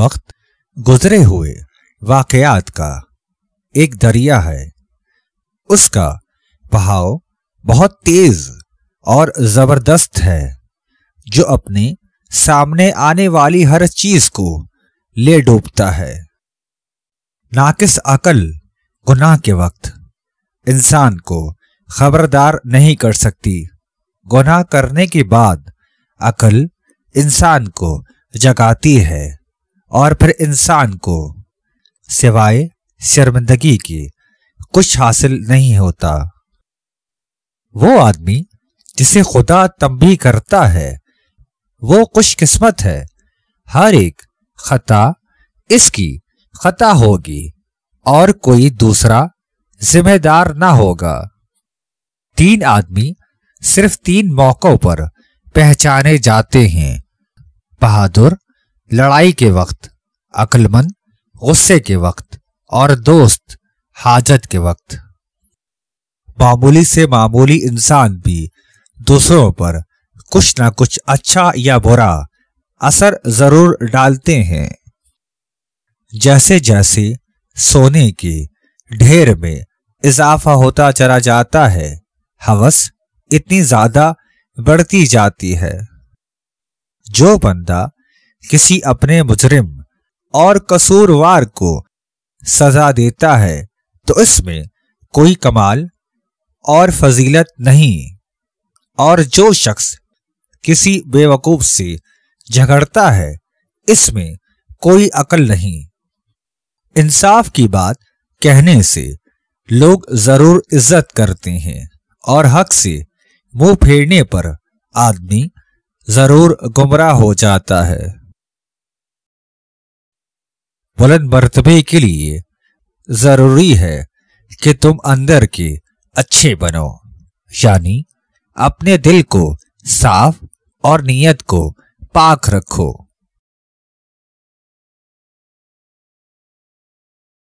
वक्त गुजरे हुए वाकयात का एक दरिया है उसका बहाव बहुत तेज और जबरदस्त है जो अपने सामने आने वाली हर चीज को ले डूबता है नाकिस अकल गुनाह के वक्त इंसान को खबरदार नहीं कर सकती गुनाह करने के बाद अकल इंसान को जगाती है और फिर इंसान को सिवाय शर्मिंदगी के कुछ हासिल नहीं होता वो आदमी जिसे खुदा तंबी करता है वो खुशकिस्मत है हर एक खता इसकी खता होगी और कोई दूसरा जिम्मेदार ना होगा तीन आदमी सिर्फ तीन मौकों पर पहचाने जाते हैं बहादुर लड़ाई के वक्त अकलमंद गुस्से के वक्त और दोस्त हाजत के वक्त मामूली से मामूली इंसान भी दूसरों पर कुछ ना कुछ अच्छा या बुरा असर जरूर डालते हैं जैसे जैसे सोने के ढेर में इजाफा होता चला जाता है हवस इतनी ज्यादा बढ़ती जाती है जो बंदा किसी अपने मुजरिम और कसूरवार को सजा देता है तो इसमें कोई कमाल और फजीलत नहीं और जो शख्स किसी बेवकूफ से झगड़ता है इसमें कोई अकल नहीं इंसाफ की बात कहने से लोग जरूर इज्जत करते हैं और हक से मुंह फेरने पर आदमी जरूर गुमराह हो जाता है बुलंद मरतबे के लिए जरूरी है कि तुम अंदर के अच्छे बनो यानी अपने दिल को साफ और नीयत को पाक रखो